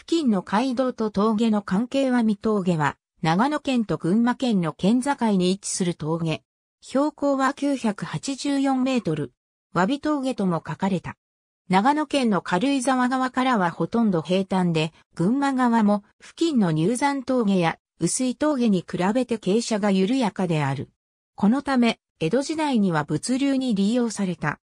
付近の街道と峠の関係は未峠は、長野県と群馬県の県境に位置する峠。標高は984メートル。わび峠とも書かれた。長野県の軽井沢側からはほとんど平坦で、群馬側も付近の入山峠や薄い峠に比べて傾斜が緩やかである。このため、江戸時代には物流に利用された。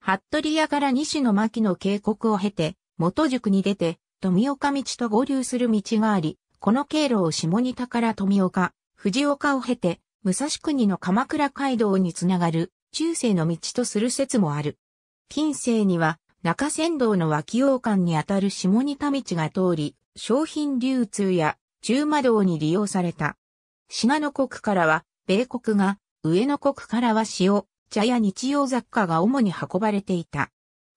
服部屋から西の牧の渓谷を経て、元宿に出て、富岡道と合流する道があり、この経路を下仁田から富岡、藤岡を経て、武蔵国の鎌倉街道につながる中世の道とする説もある。近世には中山道の脇王館にあたる下仁田道が通り、商品流通や中馬道に利用された。信の国からは、米国が、上野国からは塩、茶や日用雑貨が主に運ばれていた。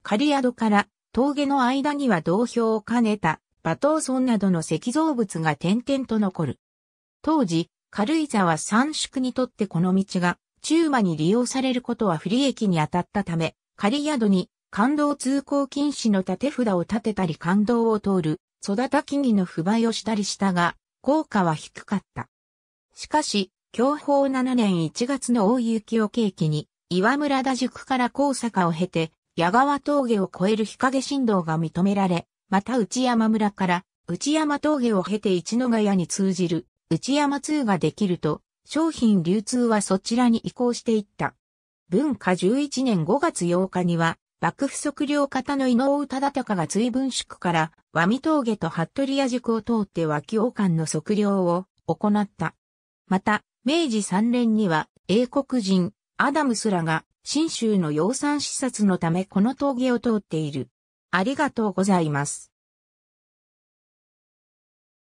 狩宿から峠の間には同票を兼ねた、馬頭村などの石造物が点々と残る。当時、軽井沢三宿にとってこの道が、中馬に利用されることは不利益に当たったため、仮宿に、感動通行禁止の立て札を立てたり感動を通る、育た木々の不買をしたりしたが、効果は低かった。しかし、享保7年1月の大雪を契機に、岩村田宿から高坂を経て、矢川峠を越える日陰振動が認められ、また内山村から内山峠を経て一のヶ谷に通じる内山通ができると、商品流通はそちらに移行していった。文化11年5月8日には、幕府測量方の井上忠敬が随分宿から、和見峠と服部屋宿を通って和王館の測量を行った。また、明治3年には、英国人、アダムスらが、新州の養蚕視察のためこの峠を通っている。ありがとうございます。